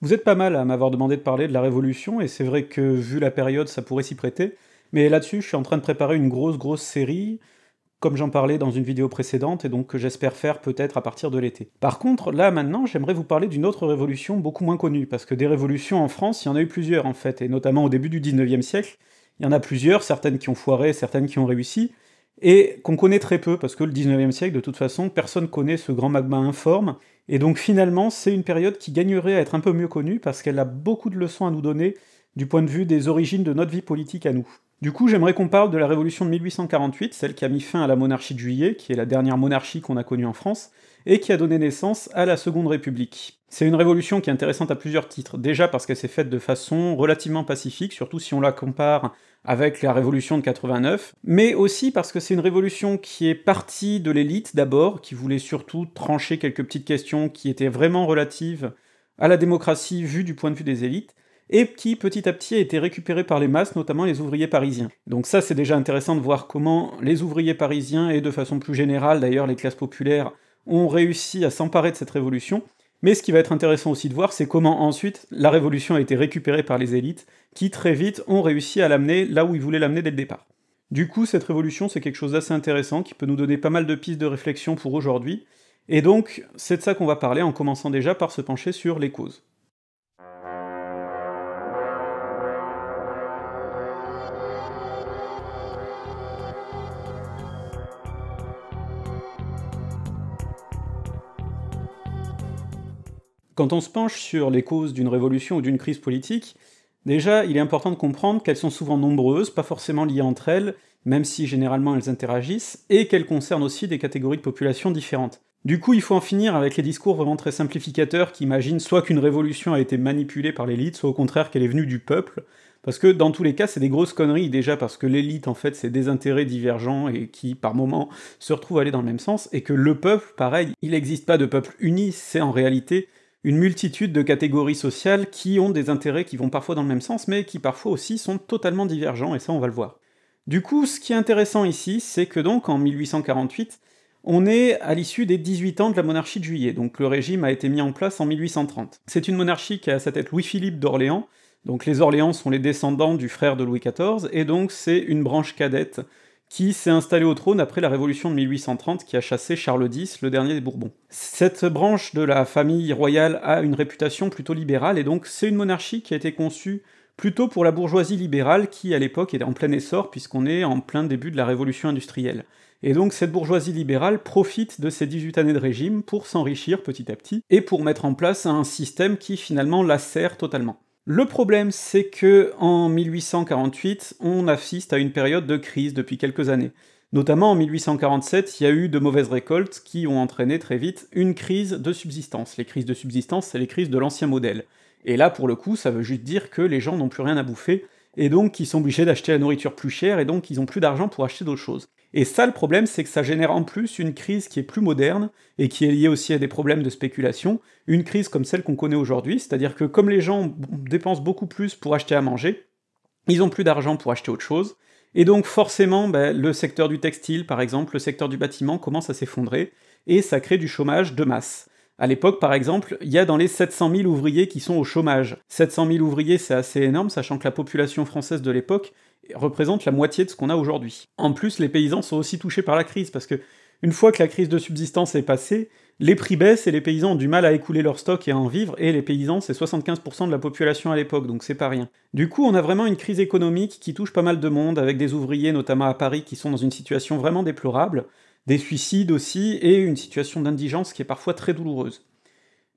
Vous êtes pas mal à m'avoir demandé de parler de la Révolution, et c'est vrai que vu la période, ça pourrait s'y prêter, mais là-dessus, je suis en train de préparer une grosse, grosse série, comme j'en parlais dans une vidéo précédente, et donc que j'espère faire peut-être à partir de l'été. Par contre, là maintenant, j'aimerais vous parler d'une autre révolution beaucoup moins connue, parce que des révolutions en France, il y en a eu plusieurs en fait, et notamment au début du 19e siècle, il y en a plusieurs, certaines qui ont foiré, certaines qui ont réussi, et qu'on connaît très peu, parce que le 19e siècle, de toute façon, personne connaît ce grand magma informe, et donc finalement, c'est une période qui gagnerait à être un peu mieux connue parce qu'elle a beaucoup de leçons à nous donner du point de vue des origines de notre vie politique à nous. Du coup, j'aimerais qu'on parle de la révolution de 1848, celle qui a mis fin à la monarchie de juillet, qui est la dernière monarchie qu'on a connue en France, et qui a donné naissance à la Seconde République. C'est une révolution qui est intéressante à plusieurs titres, déjà parce qu'elle s'est faite de façon relativement pacifique, surtout si on la compare avec la révolution de 89, mais aussi parce que c'est une révolution qui est partie de l'élite d'abord, qui voulait surtout trancher quelques petites questions qui étaient vraiment relatives à la démocratie vue du point de vue des élites, et qui petit à petit a été récupérée par les masses, notamment les ouvriers parisiens. Donc ça c'est déjà intéressant de voir comment les ouvriers parisiens, et de façon plus générale d'ailleurs les classes populaires, ont réussi à s'emparer de cette révolution, mais ce qui va être intéressant aussi de voir, c'est comment ensuite la révolution a été récupérée par les élites, qui très vite ont réussi à l'amener là où ils voulaient l'amener dès le départ. Du coup, cette révolution, c'est quelque chose d'assez intéressant qui peut nous donner pas mal de pistes de réflexion pour aujourd'hui, et donc c'est de ça qu'on va parler en commençant déjà par se pencher sur les causes. Quand on se penche sur les causes d'une révolution ou d'une crise politique, déjà il est important de comprendre qu'elles sont souvent nombreuses, pas forcément liées entre elles, même si généralement elles interagissent, et qu'elles concernent aussi des catégories de populations différentes. Du coup, il faut en finir avec les discours vraiment très simplificateurs qui imaginent soit qu'une révolution a été manipulée par l'élite, soit au contraire qu'elle est venue du peuple, parce que dans tous les cas, c'est des grosses conneries déjà, parce que l'élite, en fait, c'est des intérêts divergents et qui, par moments, se retrouvent aller dans le même sens, et que le peuple, pareil, il n'existe pas de peuple uni, c'est en réalité une multitude de catégories sociales qui ont des intérêts qui vont parfois dans le même sens, mais qui parfois aussi sont totalement divergents, et ça on va le voir. Du coup, ce qui est intéressant ici, c'est que donc en 1848, on est à l'issue des 18 ans de la monarchie de juillet, donc le régime a été mis en place en 1830. C'est une monarchie qui a à sa tête Louis-Philippe d'Orléans, donc les Orléans sont les descendants du frère de Louis XIV, et donc c'est une branche cadette qui s'est installé au trône après la révolution de 1830 qui a chassé Charles X, le dernier des Bourbons. Cette branche de la famille royale a une réputation plutôt libérale, et donc c'est une monarchie qui a été conçue plutôt pour la bourgeoisie libérale qui, à l'époque, est en plein essor puisqu'on est en plein début de la révolution industrielle. Et donc cette bourgeoisie libérale profite de ces 18 années de régime pour s'enrichir petit à petit et pour mettre en place un système qui finalement la sert totalement. Le problème, c'est que en 1848, on assiste à une période de crise depuis quelques années. Notamment en 1847, il y a eu de mauvaises récoltes qui ont entraîné très vite une crise de subsistance. Les crises de subsistance, c'est les crises de l'ancien modèle. Et là, pour le coup, ça veut juste dire que les gens n'ont plus rien à bouffer, et donc qu'ils sont obligés d'acheter la nourriture plus chère, et donc ils n'ont plus d'argent pour acheter d'autres choses. Et ça, le problème, c'est que ça génère en plus une crise qui est plus moderne et qui est liée aussi à des problèmes de spéculation, une crise comme celle qu'on connaît aujourd'hui, c'est-à-dire que comme les gens dépensent beaucoup plus pour acheter à manger, ils ont plus d'argent pour acheter autre chose, et donc forcément, ben, le secteur du textile, par exemple, le secteur du bâtiment commence à s'effondrer, et ça crée du chômage de masse. À l'époque, par exemple, il y a dans les 700 000 ouvriers qui sont au chômage. 700 000 ouvriers, c'est assez énorme, sachant que la population française de l'époque représente la moitié de ce qu'on a aujourd'hui. En plus, les paysans sont aussi touchés par la crise, parce que une fois que la crise de subsistance est passée, les prix baissent et les paysans ont du mal à écouler leur stock et à en vivre, et les paysans, c'est 75% de la population à l'époque, donc c'est pas rien. Du coup, on a vraiment une crise économique qui touche pas mal de monde, avec des ouvriers, notamment à Paris, qui sont dans une situation vraiment déplorable, des suicides aussi, et une situation d'indigence qui est parfois très douloureuse.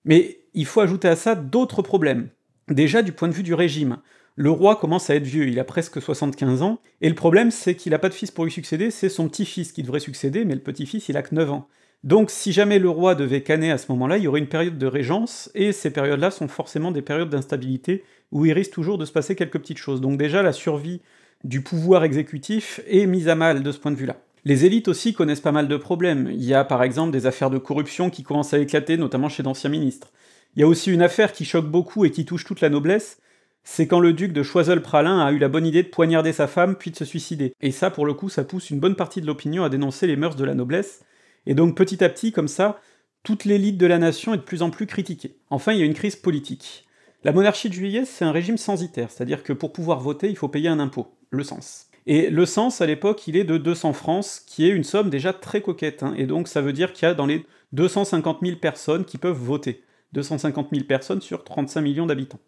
Mais il faut ajouter à ça d'autres problèmes. Déjà du point de vue du régime, le roi commence à être vieux, il a presque 75 ans, et le problème c'est qu'il n'a pas de fils pour lui succéder, c'est son petit-fils qui devrait succéder, mais le petit-fils il a que 9 ans. Donc si jamais le roi devait canner à ce moment-là, il y aurait une période de régence, et ces périodes-là sont forcément des périodes d'instabilité où il risque toujours de se passer quelques petites choses. Donc déjà la survie du pouvoir exécutif est mise à mal de ce point de vue-là. Les élites aussi connaissent pas mal de problèmes. Il y a par exemple des affaires de corruption qui commencent à éclater, notamment chez d'anciens ministres. Il y a aussi une affaire qui choque beaucoup et qui touche toute la noblesse, c'est quand le duc de Choiseul-Pralin a eu la bonne idée de poignarder sa femme puis de se suicider. Et ça, pour le coup, ça pousse une bonne partie de l'opinion à dénoncer les mœurs de la noblesse, et donc petit à petit, comme ça, toute l'élite de la nation est de plus en plus critiquée. Enfin, il y a une crise politique. La monarchie de juillet, c'est un régime censitaire, c'est-à-dire que pour pouvoir voter, il faut payer un impôt, le sens. Et le sens, à l'époque, il est de 200 francs, qui est une somme déjà très coquette. Hein. Et donc, ça veut dire qu'il y a dans les 250 000 personnes qui peuvent voter. 250 000 personnes sur 35 millions d'habitants.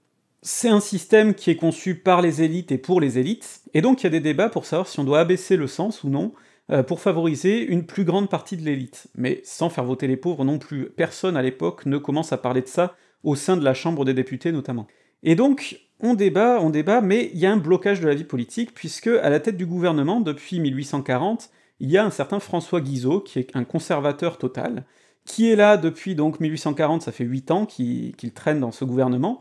C'est un système qui est conçu par les élites et pour les élites, et donc il y a des débats pour savoir si on doit abaisser le sens ou non, euh, pour favoriser une plus grande partie de l'élite. Mais sans faire voter les pauvres non plus, personne à l'époque ne commence à parler de ça, au sein de la Chambre des députés notamment. Et donc, on débat, on débat, mais il y a un blocage de la vie politique, puisque à la tête du gouvernement, depuis 1840, il y a un certain François Guizot, qui est un conservateur total, qui est là depuis donc 1840, ça fait 8 ans qu'il traîne dans ce gouvernement,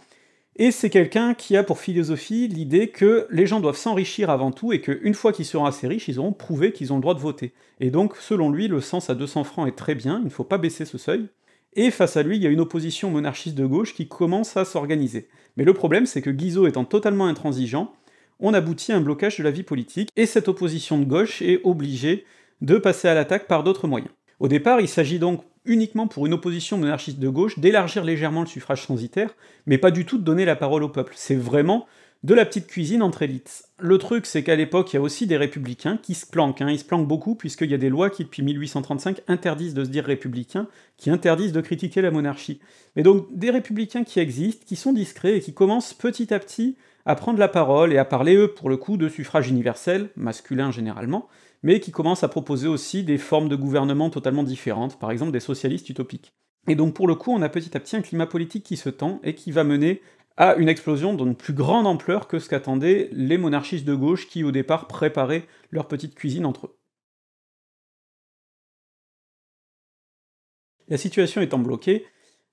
et c'est quelqu'un qui a pour philosophie l'idée que les gens doivent s'enrichir avant tout, et qu'une fois qu'ils seront assez riches, ils auront prouvé qu'ils ont le droit de voter. Et donc, selon lui, le sens à 200 francs est très bien, il ne faut pas baisser ce seuil, et face à lui, il y a une opposition monarchiste de gauche qui commence à s'organiser. Mais le problème, c'est que Guizot étant totalement intransigeant, on aboutit à un blocage de la vie politique, et cette opposition de gauche est obligée de passer à l'attaque par d'autres moyens. Au départ, il s'agit donc uniquement pour une opposition monarchiste de gauche d'élargir légèrement le suffrage transitaire, mais pas du tout de donner la parole au peuple. C'est vraiment de la petite cuisine entre élites. Le truc, c'est qu'à l'époque, il y a aussi des républicains qui se planquent, hein, ils se planquent beaucoup, puisqu'il y a des lois qui, depuis 1835, interdisent de se dire républicain, qui interdisent de critiquer la monarchie. Mais donc, des républicains qui existent, qui sont discrets et qui commencent petit à petit à prendre la parole et à parler, eux, pour le coup, de suffrage universel, masculin généralement, mais qui commencent à proposer aussi des formes de gouvernement totalement différentes, par exemple des socialistes utopiques. Et donc pour le coup, on a petit à petit un climat politique qui se tend et qui va mener à une explosion d'une plus grande ampleur que ce qu'attendaient les monarchistes de gauche qui au départ préparaient leur petite cuisine entre eux. La situation étant bloquée,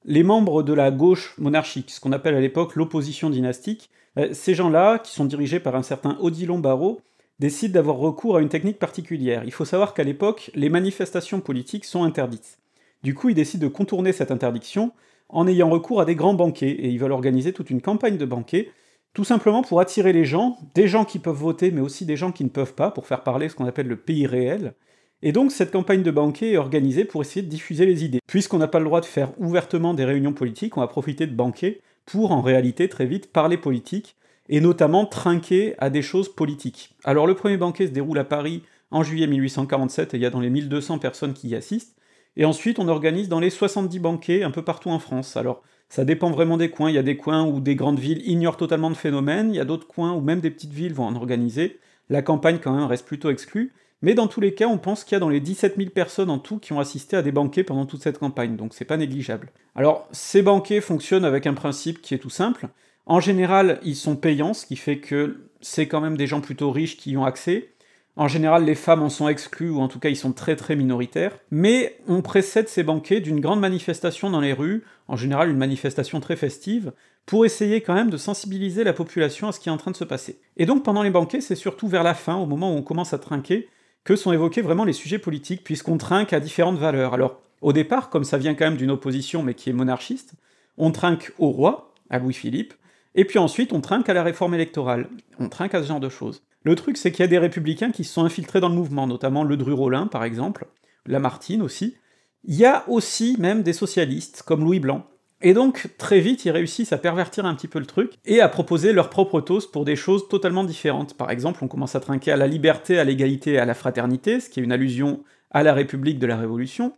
les membres de la gauche monarchique, ce qu'on appelle à l'époque l'opposition dynastique, euh, ces gens-là, qui sont dirigés par un certain Odilon Barrault, décident d'avoir recours à une technique particulière. Il faut savoir qu'à l'époque, les manifestations politiques sont interdites. Du coup, ils décident de contourner cette interdiction en ayant recours à des grands banquets, et ils veulent organiser toute une campagne de banquets, tout simplement pour attirer les gens, des gens qui peuvent voter, mais aussi des gens qui ne peuvent pas, pour faire parler ce qu'on appelle le pays réel. Et donc cette campagne de banquets est organisée pour essayer de diffuser les idées. Puisqu'on n'a pas le droit de faire ouvertement des réunions politiques, on va profiter de banquets pour en réalité très vite parler politique, et notamment trinquer à des choses politiques. Alors le premier banquet se déroule à Paris en juillet 1847, et il y a dans les 1200 personnes qui y assistent, et ensuite, on organise dans les 70 banquets un peu partout en France. Alors, ça dépend vraiment des coins. Il y a des coins où des grandes villes ignorent totalement le phénomène, il y a d'autres coins où même des petites villes vont en organiser. La campagne, quand même, reste plutôt exclue. Mais dans tous les cas, on pense qu'il y a dans les 17 000 personnes en tout qui ont assisté à des banquets pendant toute cette campagne, donc c'est pas négligeable. Alors, ces banquets fonctionnent avec un principe qui est tout simple. En général, ils sont payants, ce qui fait que c'est quand même des gens plutôt riches qui y ont accès. En général, les femmes en sont exclues, ou en tout cas, ils sont très très minoritaires. Mais on précède ces banquets d'une grande manifestation dans les rues, en général une manifestation très festive, pour essayer quand même de sensibiliser la population à ce qui est en train de se passer. Et donc pendant les banquets, c'est surtout vers la fin, au moment où on commence à trinquer, que sont évoqués vraiment les sujets politiques, puisqu'on trinque à différentes valeurs. Alors, au départ, comme ça vient quand même d'une opposition, mais qui est monarchiste, on trinque au roi, à Louis-Philippe, et puis ensuite, on trinque à la réforme électorale, on trinque à ce genre de choses. Le truc, c'est qu'il y a des républicains qui se sont infiltrés dans le mouvement, notamment le Rollin, par exemple, Lamartine aussi. Il y a aussi même des socialistes, comme Louis Blanc. Et donc, très vite, ils réussissent à pervertir un petit peu le truc et à proposer leur propre toast pour des choses totalement différentes. Par exemple, on commence à trinquer à la liberté, à l'égalité, à la fraternité, ce qui est une allusion à la République de la Révolution.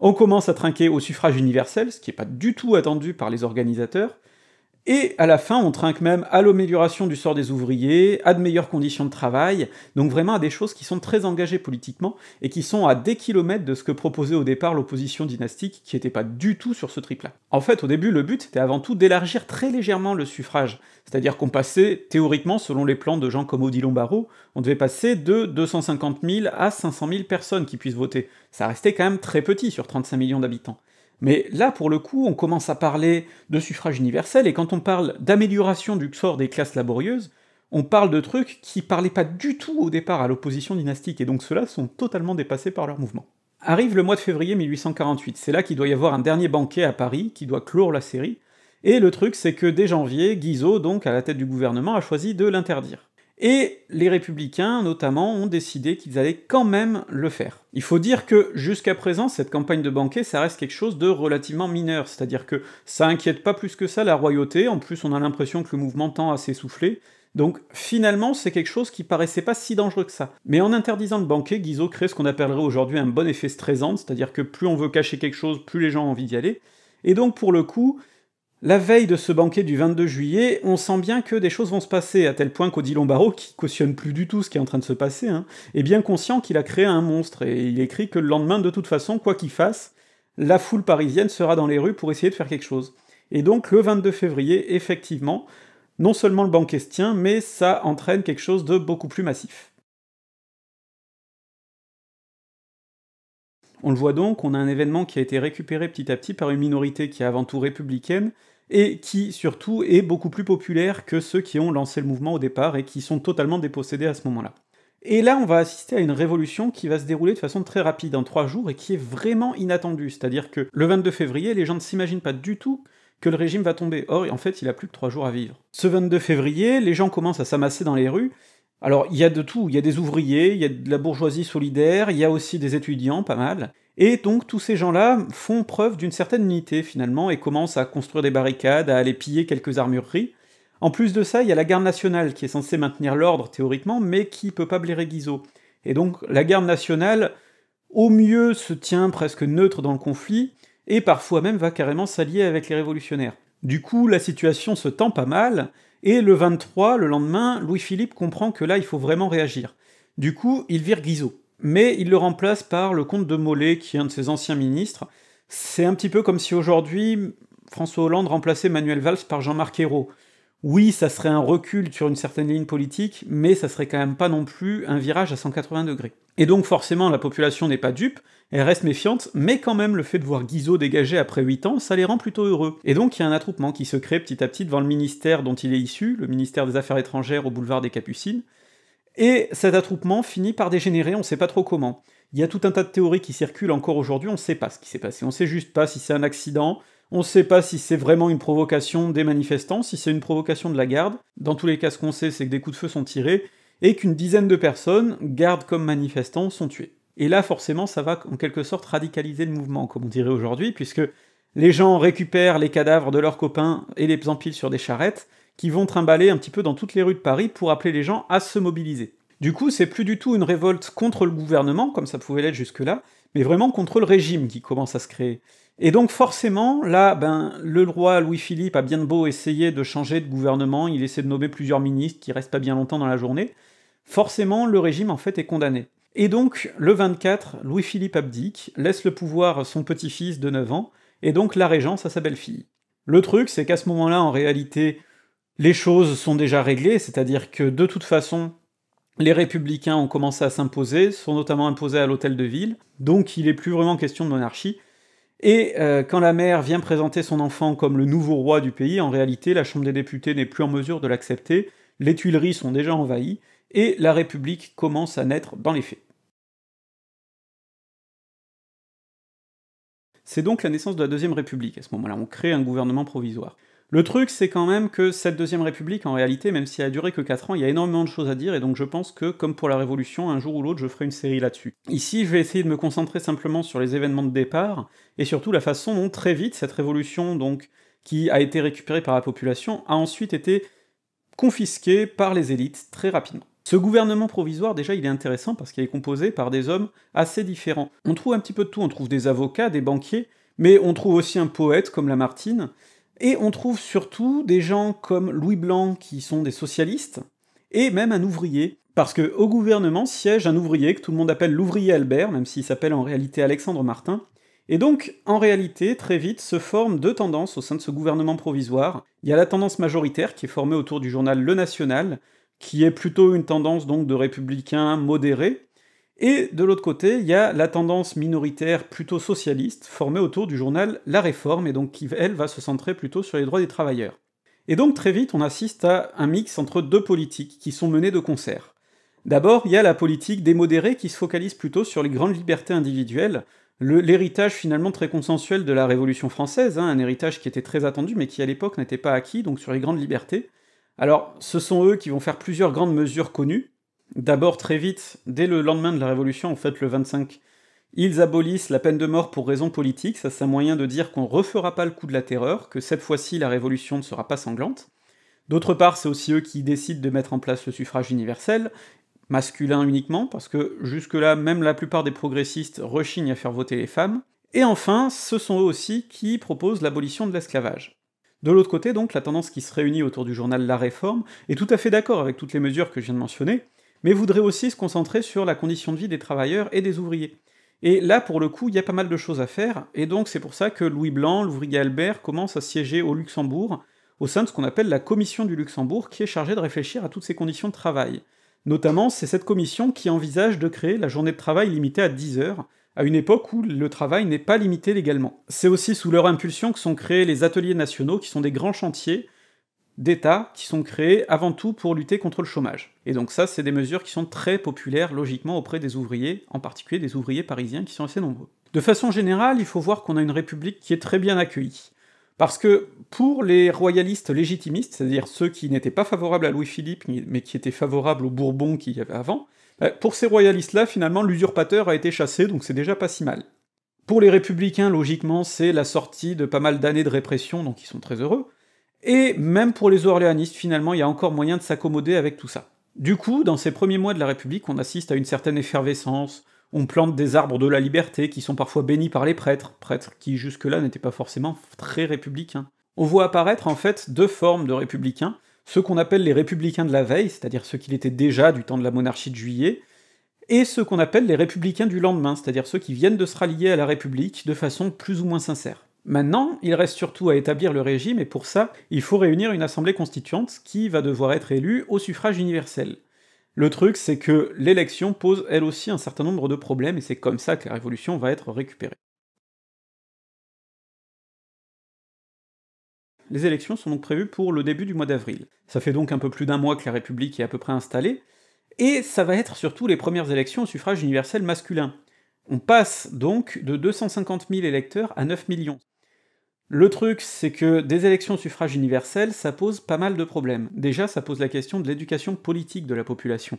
On commence à trinquer au suffrage universel, ce qui n'est pas du tout attendu par les organisateurs. Et à la fin, on trinque même à l'amélioration du sort des ouvriers, à de meilleures conditions de travail, donc vraiment à des choses qui sont très engagées politiquement et qui sont à des kilomètres de ce que proposait au départ l'opposition dynastique qui n'était pas du tout sur ce trip-là. En fait, au début, le but était avant tout d'élargir très légèrement le suffrage, c'est-à-dire qu'on passait, théoriquement, selon les plans de gens comme Odilon Barrault, on devait passer de 250 000 à 500 000 personnes qui puissent voter. Ça restait quand même très petit sur 35 millions d'habitants. Mais là, pour le coup, on commence à parler de suffrage universel, et quand on parle d'amélioration du sort des classes laborieuses, on parle de trucs qui parlaient pas du tout au départ à l'opposition dynastique, et donc ceux-là sont totalement dépassés par leur mouvement. Arrive le mois de février 1848, c'est là qu'il doit y avoir un dernier banquet à Paris qui doit clore la série, et le truc c'est que dès janvier, Guizot, donc à la tête du gouvernement, a choisi de l'interdire. Et les républicains, notamment, ont décidé qu'ils allaient quand même le faire. Il faut dire que jusqu'à présent, cette campagne de banquet, ça reste quelque chose de relativement mineur, c'est-à-dire que ça inquiète pas plus que ça la royauté, en plus on a l'impression que le mouvement tend à s'essouffler, donc finalement, c'est quelque chose qui paraissait pas si dangereux que ça. Mais en interdisant le banquet, Guizot crée ce qu'on appellerait aujourd'hui un bon effet stressant, c'est-à-dire que plus on veut cacher quelque chose, plus les gens ont envie d'y aller. Et donc pour le coup, la veille de ce banquet du 22 juillet, on sent bien que des choses vont se passer, à tel point qu'Odilon Barrault, qui cautionne plus du tout ce qui est en train de se passer, hein, est bien conscient qu'il a créé un monstre, et il écrit que le lendemain, de toute façon, quoi qu'il fasse, la foule parisienne sera dans les rues pour essayer de faire quelque chose. Et donc, le 22 février, effectivement, non seulement le banquet se tient, mais ça entraîne quelque chose de beaucoup plus massif. On le voit donc, on a un événement qui a été récupéré petit à petit par une minorité qui est avant tout républicaine, et qui surtout est beaucoup plus populaire que ceux qui ont lancé le mouvement au départ et qui sont totalement dépossédés à ce moment-là. Et là, on va assister à une révolution qui va se dérouler de façon très rapide, en trois jours, et qui est vraiment inattendue. C'est-à-dire que le 22 février, les gens ne s'imaginent pas du tout que le régime va tomber. Or, en fait, il a plus que trois jours à vivre. Ce 22 février, les gens commencent à s'amasser dans les rues, alors, il y a de tout, il y a des ouvriers, il y a de la bourgeoisie solidaire, il y a aussi des étudiants, pas mal. Et donc, tous ces gens-là font preuve d'une certaine unité, finalement, et commencent à construire des barricades, à aller piller quelques armureries. En plus de ça, il y a la garde nationale, qui est censée maintenir l'ordre, théoriquement, mais qui peut pas blairer Guizot. Et donc, la garde nationale, au mieux, se tient presque neutre dans le conflit, et parfois même va carrément s'allier avec les révolutionnaires. Du coup, la situation se tend pas mal, et le 23, le lendemain, Louis-Philippe comprend que là, il faut vraiment réagir. Du coup, il vire Guizot. Mais il le remplace par le comte de Molay, qui est un de ses anciens ministres. C'est un petit peu comme si aujourd'hui, François Hollande remplaçait Manuel Valls par Jean-Marc Ayrault. Oui, ça serait un recul sur une certaine ligne politique, mais ça serait quand même pas non plus un virage à 180 degrés. Et donc forcément, la population n'est pas dupe, elle reste méfiante, mais quand même le fait de voir Guizot dégager après 8 ans, ça les rend plutôt heureux. Et donc il y a un attroupement qui se crée petit à petit devant le ministère dont il est issu, le ministère des Affaires étrangères au boulevard des Capucines, et cet attroupement finit par dégénérer, on sait pas trop comment. Il y a tout un tas de théories qui circulent encore aujourd'hui, on sait pas ce qui s'est passé, on sait juste pas si c'est un accident, on sait pas si c'est vraiment une provocation des manifestants, si c'est une provocation de la garde. Dans tous les cas, ce qu'on sait, c'est que des coups de feu sont tirés, et qu'une dizaine de personnes, gardes comme manifestants, sont tuées. Et là, forcément, ça va en quelque sorte radicaliser le mouvement, comme on dirait aujourd'hui, puisque les gens récupèrent les cadavres de leurs copains et les empilent sur des charrettes, qui vont trimballer un petit peu dans toutes les rues de Paris pour appeler les gens à se mobiliser. Du coup, c'est plus du tout une révolte contre le gouvernement, comme ça pouvait l'être jusque-là, mais vraiment contre le régime qui commence à se créer. Et donc forcément, là, ben, le roi Louis-Philippe a bien beau essayer de changer de gouvernement, il essaie de nommer plusieurs ministres qui restent pas bien longtemps dans la journée, forcément le régime en fait est condamné. Et donc, le 24, Louis-Philippe abdique, laisse le pouvoir à son petit-fils de 9 ans, et donc la régence à sa belle-fille. Le truc, c'est qu'à ce moment-là, en réalité, les choses sont déjà réglées, c'est-à-dire que de toute façon, les républicains ont commencé à s'imposer, sont notamment imposés à l'hôtel de ville, donc il est plus vraiment question de monarchie. Et euh, quand la mère vient présenter son enfant comme le nouveau roi du pays, en réalité, la Chambre des députés n'est plus en mesure de l'accepter, les Tuileries sont déjà envahies, et la République commence à naître dans les faits. C'est donc la naissance de la Deuxième République, à ce moment-là, on crée un gouvernement provisoire. Le truc, c'est quand même que cette Deuxième République, en réalité, même si elle a duré que 4 ans, il y a énormément de choses à dire, et donc je pense que, comme pour la Révolution, un jour ou l'autre, je ferai une série là-dessus. Ici, je vais essayer de me concentrer simplement sur les événements de départ, et surtout la façon dont, très vite, cette révolution, donc, qui a été récupérée par la population, a ensuite été confisquée par les élites très rapidement. Ce gouvernement provisoire, déjà, il est intéressant parce qu'il est composé par des hommes assez différents. On trouve un petit peu de tout, on trouve des avocats, des banquiers, mais on trouve aussi un poète comme Lamartine, et on trouve surtout des gens comme Louis Blanc qui sont des socialistes, et même un ouvrier, parce que au gouvernement siège un ouvrier que tout le monde appelle l'ouvrier Albert, même s'il s'appelle en réalité Alexandre Martin, et donc, en réalité, très vite se forment deux tendances au sein de ce gouvernement provisoire. Il y a la tendance majoritaire qui est formée autour du journal Le National, qui est plutôt une tendance donc de républicains modérés. Et de l'autre côté, il y a la tendance minoritaire plutôt socialiste, formée autour du journal La Réforme, et donc qui, elle, va se centrer plutôt sur les droits des travailleurs. Et donc très vite, on assiste à un mix entre deux politiques qui sont menées de concert. D'abord, il y a la politique des modérés qui se focalise plutôt sur les grandes libertés individuelles, l'héritage finalement très consensuel de la Révolution française, hein, un héritage qui était très attendu mais qui à l'époque n'était pas acquis, donc sur les grandes libertés, alors, ce sont eux qui vont faire plusieurs grandes mesures connues. D'abord, très vite, dès le lendemain de la Révolution, en fait le 25, ils abolissent la peine de mort pour raisons politiques. ça c'est un moyen de dire qu'on refera pas le coup de la terreur, que cette fois-ci la Révolution ne sera pas sanglante. D'autre part, c'est aussi eux qui décident de mettre en place le suffrage universel, masculin uniquement, parce que jusque-là, même la plupart des progressistes rechignent à faire voter les femmes. Et enfin, ce sont eux aussi qui proposent l'abolition de l'esclavage. De l'autre côté, donc, la tendance qui se réunit autour du journal La Réforme est tout à fait d'accord avec toutes les mesures que je viens de mentionner, mais voudrait aussi se concentrer sur la condition de vie des travailleurs et des ouvriers. Et là, pour le coup, il y a pas mal de choses à faire, et donc c'est pour ça que Louis Blanc, l'ouvrier Albert, commence à siéger au Luxembourg, au sein de ce qu'on appelle la Commission du Luxembourg, qui est chargée de réfléchir à toutes ces conditions de travail. Notamment, c'est cette commission qui envisage de créer la journée de travail limitée à 10 heures, à une époque où le travail n'est pas limité légalement. C'est aussi sous leur impulsion que sont créés les ateliers nationaux, qui sont des grands chantiers d'État qui sont créés avant tout pour lutter contre le chômage. Et donc ça, c'est des mesures qui sont très populaires logiquement auprès des ouvriers, en particulier des ouvriers parisiens qui sont assez nombreux. De façon générale, il faut voir qu'on a une République qui est très bien accueillie. Parce que pour les royalistes légitimistes, c'est-à-dire ceux qui n'étaient pas favorables à Louis-Philippe, mais qui étaient favorables aux Bourbons qu'il y avait avant, euh, pour ces royalistes-là, finalement, l'usurpateur a été chassé, donc c'est déjà pas si mal. Pour les républicains, logiquement, c'est la sortie de pas mal d'années de répression, donc ils sont très heureux. Et même pour les orléanistes, finalement, il y a encore moyen de s'accommoder avec tout ça. Du coup, dans ces premiers mois de la République, on assiste à une certaine effervescence, on plante des arbres de la liberté qui sont parfois bénis par les prêtres, prêtres qui jusque-là n'étaient pas forcément très républicains. On voit apparaître en fait deux formes de républicains, ceux qu'on appelle les républicains de la veille, c'est-à-dire ceux qu'il était déjà du temps de la monarchie de juillet, et ceux qu'on appelle les républicains du lendemain, c'est-à-dire ceux qui viennent de se rallier à la République de façon plus ou moins sincère. Maintenant, il reste surtout à établir le régime, et pour ça, il faut réunir une assemblée constituante qui va devoir être élue au suffrage universel. Le truc, c'est que l'élection pose elle aussi un certain nombre de problèmes, et c'est comme ça que la révolution va être récupérée. Les élections sont donc prévues pour le début du mois d'avril. Ça fait donc un peu plus d'un mois que la République est à peu près installée, et ça va être surtout les premières élections au suffrage universel masculin. On passe donc de 250 000 électeurs à 9 millions. Le truc, c'est que des élections au suffrage universel, ça pose pas mal de problèmes. Déjà, ça pose la question de l'éducation politique de la population.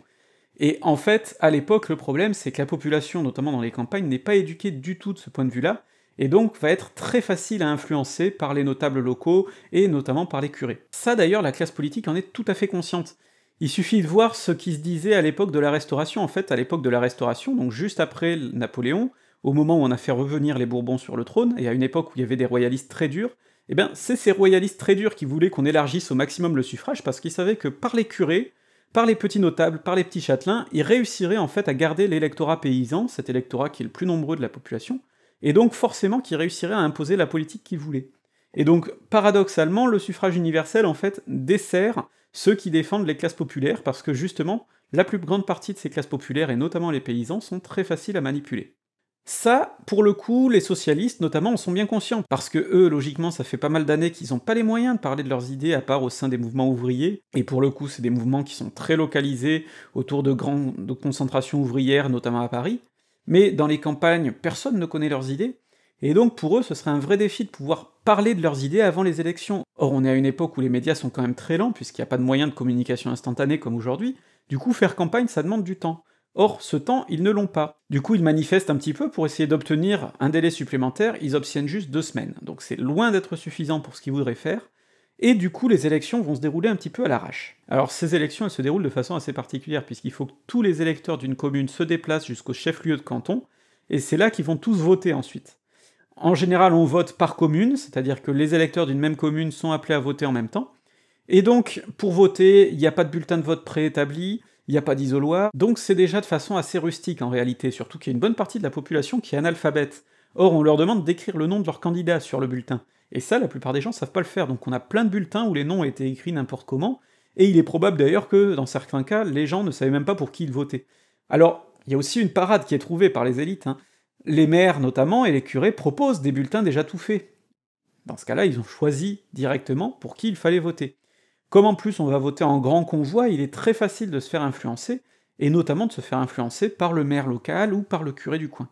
Et en fait, à l'époque, le problème, c'est que la population, notamment dans les campagnes, n'est pas éduquée du tout de ce point de vue-là, et donc va être très facile à influencer par les notables locaux et notamment par les curés. Ça d'ailleurs, la classe politique en est tout à fait consciente. Il suffit de voir ce qui se disait à l'époque de la Restauration, en fait à l'époque de la Restauration, donc juste après Napoléon, au moment où on a fait revenir les Bourbons sur le trône, et à une époque où il y avait des royalistes très durs, eh bien c'est ces royalistes très durs qui voulaient qu'on élargisse au maximum le suffrage parce qu'ils savaient que par les curés, par les petits notables, par les petits châtelains, ils réussiraient en fait à garder l'électorat paysan, cet électorat qui est le plus nombreux de la population, et donc forcément qui réussirait à imposer la politique qu'il voulait. Et donc, paradoxalement, le suffrage universel, en fait, dessert ceux qui défendent les classes populaires, parce que justement, la plus grande partie de ces classes populaires, et notamment les paysans, sont très faciles à manipuler. Ça, pour le coup, les socialistes notamment en sont bien conscients, parce que eux, logiquement, ça fait pas mal d'années qu'ils n'ont pas les moyens de parler de leurs idées à part au sein des mouvements ouvriers, et pour le coup, c'est des mouvements qui sont très localisés autour de grandes concentrations ouvrières, notamment à Paris, mais dans les campagnes, personne ne connaît leurs idées, et donc pour eux, ce serait un vrai défi de pouvoir parler de leurs idées avant les élections. Or, on est à une époque où les médias sont quand même très lents, puisqu'il n'y a pas de moyens de communication instantanée comme aujourd'hui, du coup faire campagne, ça demande du temps. Or, ce temps, ils ne l'ont pas. Du coup, ils manifestent un petit peu pour essayer d'obtenir un délai supplémentaire, ils obtiennent juste deux semaines, donc c'est loin d'être suffisant pour ce qu'ils voudraient faire, et du coup, les élections vont se dérouler un petit peu à l'arrache. Alors ces élections, elles se déroulent de façon assez particulière, puisqu'il faut que tous les électeurs d'une commune se déplacent jusqu'au chef-lieu de canton, et c'est là qu'ils vont tous voter ensuite. En général, on vote par commune, c'est-à-dire que les électeurs d'une même commune sont appelés à voter en même temps. Et donc, pour voter, il n'y a pas de bulletin de vote préétabli, il n'y a pas d'isoloir, donc c'est déjà de façon assez rustique en réalité, surtout qu'il y a une bonne partie de la population qui est analphabète. Or, on leur demande d'écrire le nom de leur candidat sur le bulletin. Et ça, la plupart des gens savent pas le faire, donc on a plein de bulletins où les noms ont été écrits n'importe comment, et il est probable d'ailleurs que, dans certains cas, les gens ne savaient même pas pour qui ils votaient. Alors, il y a aussi une parade qui est trouvée par les élites, hein. Les maires notamment et les curés proposent des bulletins déjà tout faits. Dans ce cas-là, ils ont choisi directement pour qui il fallait voter. Comme en plus on va voter en grand convoi, il est très facile de se faire influencer, et notamment de se faire influencer par le maire local ou par le curé du coin.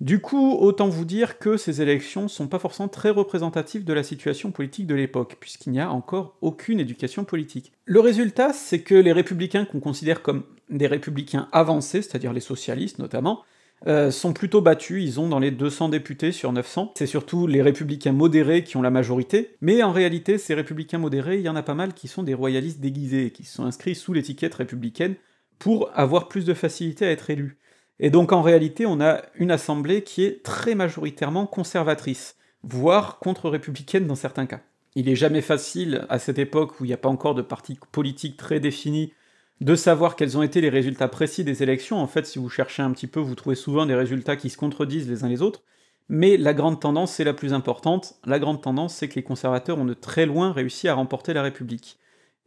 Du coup, autant vous dire que ces élections sont pas forcément très représentatives de la situation politique de l'époque, puisqu'il n'y a encore aucune éducation politique. Le résultat, c'est que les républicains qu'on considère comme des républicains avancés, c'est-à-dire les socialistes notamment, euh, sont plutôt battus, ils ont dans les 200 députés sur 900. C'est surtout les républicains modérés qui ont la majorité, mais en réalité, ces républicains modérés, il y en a pas mal qui sont des royalistes déguisés, qui se sont inscrits sous l'étiquette républicaine pour avoir plus de facilité à être élus. Et donc en réalité, on a une assemblée qui est très majoritairement conservatrice, voire contre-républicaine dans certains cas. Il est jamais facile, à cette époque où il n'y a pas encore de parti politique très défini, de savoir quels ont été les résultats précis des élections. En fait, si vous cherchez un petit peu, vous trouvez souvent des résultats qui se contredisent les uns les autres. Mais la grande tendance, c'est la plus importante. La grande tendance, c'est que les conservateurs ont de très loin réussi à remporter la République.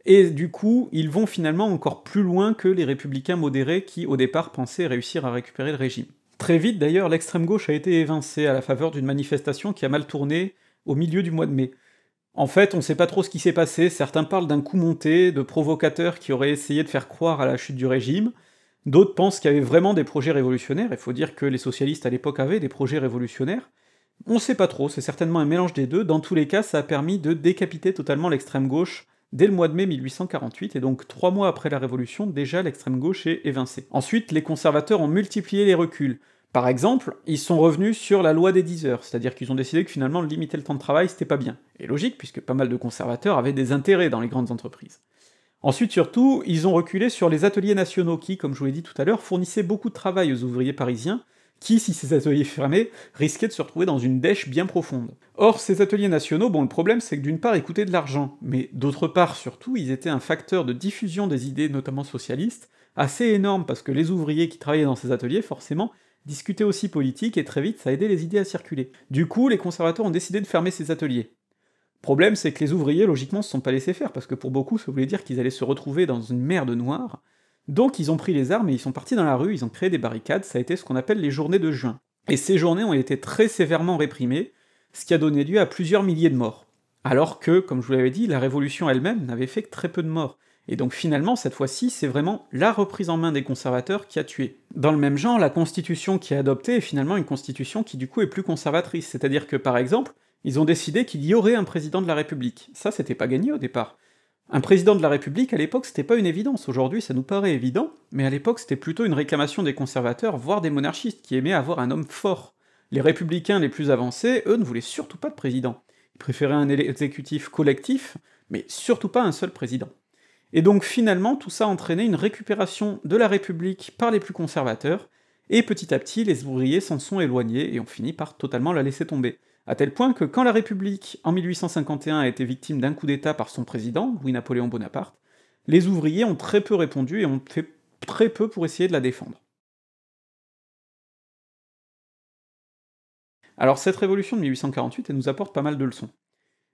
Et du coup, ils vont finalement encore plus loin que les républicains modérés qui, au départ, pensaient réussir à récupérer le régime. Très vite, d'ailleurs, l'extrême gauche a été évincée à la faveur d'une manifestation qui a mal tourné au milieu du mois de mai. En fait, on ne sait pas trop ce qui s'est passé, certains parlent d'un coup monté, de provocateurs qui auraient essayé de faire croire à la chute du régime, d'autres pensent qu'il y avait vraiment des projets révolutionnaires, il faut dire que les socialistes à l'époque avaient des projets révolutionnaires. On sait pas trop, c'est certainement un mélange des deux, dans tous les cas, ça a permis de décapiter totalement l'extrême gauche dès le mois de mai 1848, et donc trois mois après la Révolution, déjà l'extrême gauche est évincée. Ensuite, les conservateurs ont multiplié les reculs. Par exemple, ils sont revenus sur la loi des 10 heures, c'est-à-dire qu'ils ont décidé que finalement limiter le temps de travail c'était pas bien. Et logique, puisque pas mal de conservateurs avaient des intérêts dans les grandes entreprises. Ensuite, surtout, ils ont reculé sur les ateliers nationaux qui, comme je vous l'ai dit tout à l'heure, fournissaient beaucoup de travail aux ouvriers parisiens, qui, si ces ateliers fermaient, risquaient de se retrouver dans une dèche bien profonde. Or, ces ateliers nationaux, bon, le problème c'est que d'une part ils coûtaient de l'argent, mais d'autre part surtout ils étaient un facteur de diffusion des idées, notamment socialistes, assez énorme parce que les ouvriers qui travaillaient dans ces ateliers, forcément, discutaient aussi politique et très vite ça aidait les idées à circuler. Du coup, les conservateurs ont décidé de fermer ces ateliers. Problème, c'est que les ouvriers, logiquement, se sont pas laissés faire, parce que pour beaucoup, ça voulait dire qu'ils allaient se retrouver dans une mer de noir, donc ils ont pris les armes et ils sont partis dans la rue, ils ont créé des barricades, ça a été ce qu'on appelle les journées de juin. Et ces journées ont été très sévèrement réprimées, ce qui a donné lieu à plusieurs milliers de morts. Alors que, comme je vous l'avais dit, la révolution elle-même n'avait fait que très peu de morts. Et donc finalement, cette fois-ci, c'est vraiment la reprise en main des conservateurs qui a tué. Dans le même genre, la constitution qui est adoptée est finalement une constitution qui du coup est plus conservatrice, c'est-à-dire que par exemple, ils ont décidé qu'il y aurait un président de la République. Ça, c'était pas gagné au départ. Un président de la République, à l'époque, c'était pas une évidence. Aujourd'hui, ça nous paraît évident, mais à l'époque, c'était plutôt une réclamation des conservateurs, voire des monarchistes, qui aimaient avoir un homme fort. Les républicains les plus avancés, eux, ne voulaient surtout pas de président. Ils préféraient un exécutif collectif, mais surtout pas un seul président. Et donc finalement, tout ça entraîné une récupération de la République par les plus conservateurs, et petit à petit, les ouvriers s'en sont éloignés et ont fini par totalement la laisser tomber à tel point que quand la République, en 1851, a été victime d'un coup d'État par son président, Louis-Napoléon Bonaparte, les ouvriers ont très peu répondu et ont fait très peu pour essayer de la défendre. Alors cette révolution de 1848, elle nous apporte pas mal de leçons.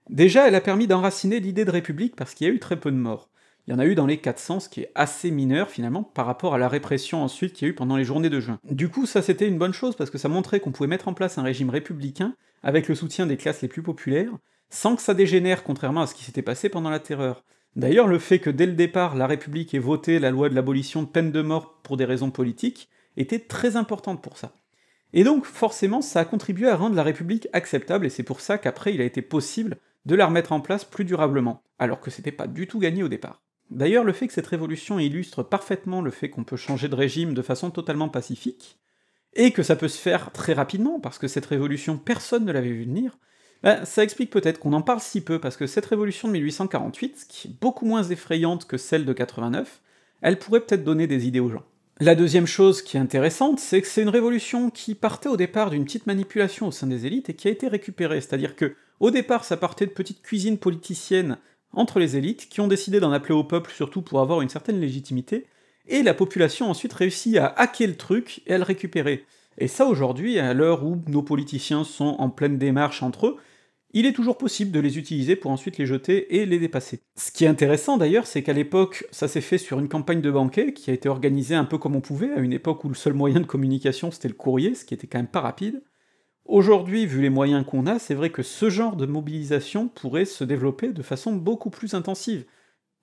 Déjà, elle a permis d'enraciner l'idée de république parce qu'il y a eu très peu de morts il y en a eu dans les 400, ce qui est assez mineur finalement par rapport à la répression ensuite qu'il y a eu pendant les journées de juin. Du coup, ça c'était une bonne chose parce que ça montrait qu'on pouvait mettre en place un régime républicain avec le soutien des classes les plus populaires, sans que ça dégénère contrairement à ce qui s'était passé pendant la Terreur. D'ailleurs, le fait que dès le départ la République ait voté la loi de l'abolition de peine de mort pour des raisons politiques était très importante pour ça. Et donc, forcément, ça a contribué à rendre la République acceptable, et c'est pour ça qu'après il a été possible de la remettre en place plus durablement, alors que c'était pas du tout gagné au départ. D'ailleurs, le fait que cette révolution illustre parfaitement le fait qu'on peut changer de régime de façon totalement pacifique, et que ça peut se faire très rapidement, parce que cette révolution, personne ne l'avait vu venir, ben, ça explique peut-être qu'on en parle si peu, parce que cette révolution de 1848, qui est beaucoup moins effrayante que celle de 89, elle pourrait peut-être donner des idées aux gens. La deuxième chose qui est intéressante, c'est que c'est une révolution qui partait au départ d'une petite manipulation au sein des élites et qui a été récupérée, c'est-à-dire que, au départ, ça partait de petites cuisines politiciennes entre les élites qui ont décidé d'en appeler au peuple surtout pour avoir une certaine légitimité, et la population ensuite réussit à hacker le truc et à le récupérer. Et ça aujourd'hui, à l'heure où nos politiciens sont en pleine démarche entre eux, il est toujours possible de les utiliser pour ensuite les jeter et les dépasser. Ce qui est intéressant d'ailleurs, c'est qu'à l'époque, ça s'est fait sur une campagne de banquet qui a été organisée un peu comme on pouvait, à une époque où le seul moyen de communication c'était le courrier, ce qui était quand même pas rapide, Aujourd'hui, vu les moyens qu'on a, c'est vrai que ce genre de mobilisation pourrait se développer de façon beaucoup plus intensive.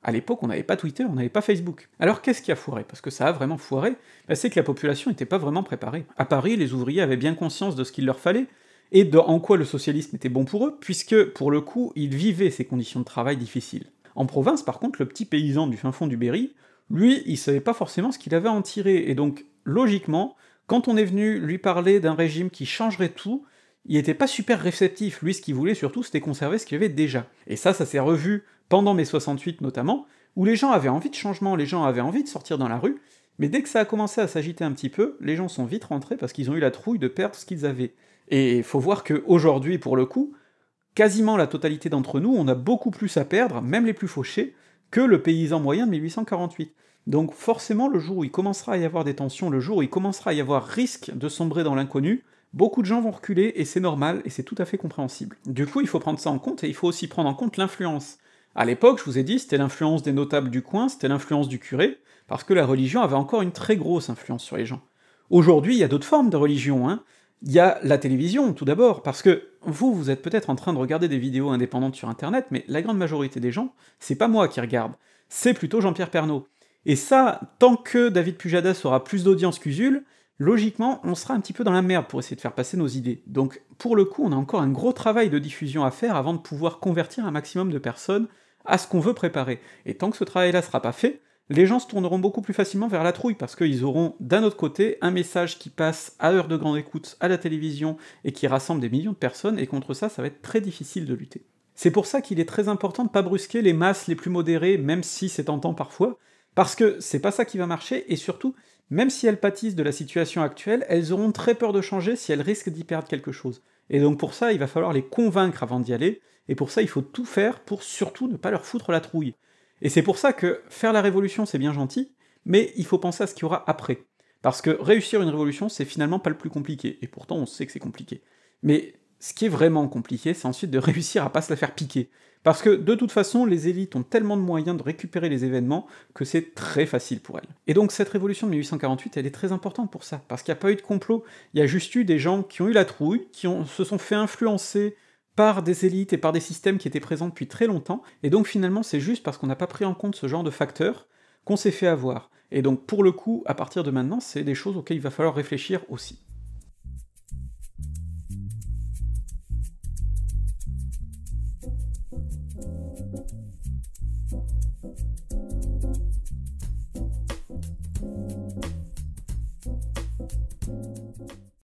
À l'époque, on n'avait pas Twitter, on n'avait pas Facebook. Alors qu'est-ce qui a foiré Parce que ça a vraiment foiré, bah, c'est que la population n'était pas vraiment préparée. À Paris, les ouvriers avaient bien conscience de ce qu'il leur fallait, et de en quoi le socialisme était bon pour eux, puisque, pour le coup, ils vivaient ces conditions de travail difficiles. En province, par contre, le petit paysan du fin fond du Berry, lui, il savait pas forcément ce qu'il avait à en tirer, et donc, logiquement, quand on est venu lui parler d'un régime qui changerait tout, il n'était pas super réceptif, lui ce qu'il voulait surtout c'était conserver ce qu'il y avait déjà. Et ça, ça s'est revu pendant mai 68 notamment, où les gens avaient envie de changement, les gens avaient envie de sortir dans la rue, mais dès que ça a commencé à s'agiter un petit peu, les gens sont vite rentrés parce qu'ils ont eu la trouille de perdre ce qu'ils avaient. Et faut voir qu'aujourd'hui, pour le coup, quasiment la totalité d'entre nous, on a beaucoup plus à perdre, même les plus fauchés, que le paysan moyen de 1848. Donc forcément, le jour où il commencera à y avoir des tensions, le jour où il commencera à y avoir risque de sombrer dans l'inconnu, beaucoup de gens vont reculer et c'est normal et c'est tout à fait compréhensible. Du coup, il faut prendre ça en compte et il faut aussi prendre en compte l'influence. À l'époque, je vous ai dit, c'était l'influence des notables du coin, c'était l'influence du curé, parce que la religion avait encore une très grosse influence sur les gens. Aujourd'hui, il y a d'autres formes de religion, hein. Il y a la télévision, tout d'abord, parce que vous, vous êtes peut-être en train de regarder des vidéos indépendantes sur Internet, mais la grande majorité des gens, c'est pas moi qui regarde, c'est plutôt Jean-Pierre Pernaud. Et ça, tant que David Pujadas aura plus d'audience qu'Usul, logiquement, on sera un petit peu dans la merde pour essayer de faire passer nos idées. Donc, pour le coup, on a encore un gros travail de diffusion à faire avant de pouvoir convertir un maximum de personnes à ce qu'on veut préparer. Et tant que ce travail-là sera pas fait, les gens se tourneront beaucoup plus facilement vers la trouille parce qu'ils auront d'un autre côté un message qui passe à heure de grande écoute à la télévision et qui rassemble des millions de personnes, et contre ça, ça va être très difficile de lutter. C'est pour ça qu'il est très important de ne pas brusquer les masses les plus modérées, même si c'est tentant parfois, parce que c'est pas ça qui va marcher, et surtout, même si elles pâtissent de la situation actuelle, elles auront très peur de changer si elles risquent d'y perdre quelque chose. Et donc pour ça, il va falloir les convaincre avant d'y aller, et pour ça, il faut tout faire pour surtout ne pas leur foutre la trouille. Et c'est pour ça que faire la révolution, c'est bien gentil, mais il faut penser à ce qu'il y aura après. Parce que réussir une révolution, c'est finalement pas le plus compliqué, et pourtant on sait que c'est compliqué. Mais ce qui est vraiment compliqué, c'est ensuite de réussir à pas se la faire piquer. Parce que de toute façon, les élites ont tellement de moyens de récupérer les événements que c'est très facile pour elles. Et donc cette révolution de 1848, elle est très importante pour ça, parce qu'il n'y a pas eu de complot, il y a juste eu des gens qui ont eu la trouille, qui se sont fait influencer par des élites et par des systèmes qui étaient présents depuis très longtemps, et donc finalement c'est juste parce qu'on n'a pas pris en compte ce genre de facteurs qu'on s'est fait avoir. Et donc pour le coup, à partir de maintenant, c'est des choses auxquelles il va falloir réfléchir aussi.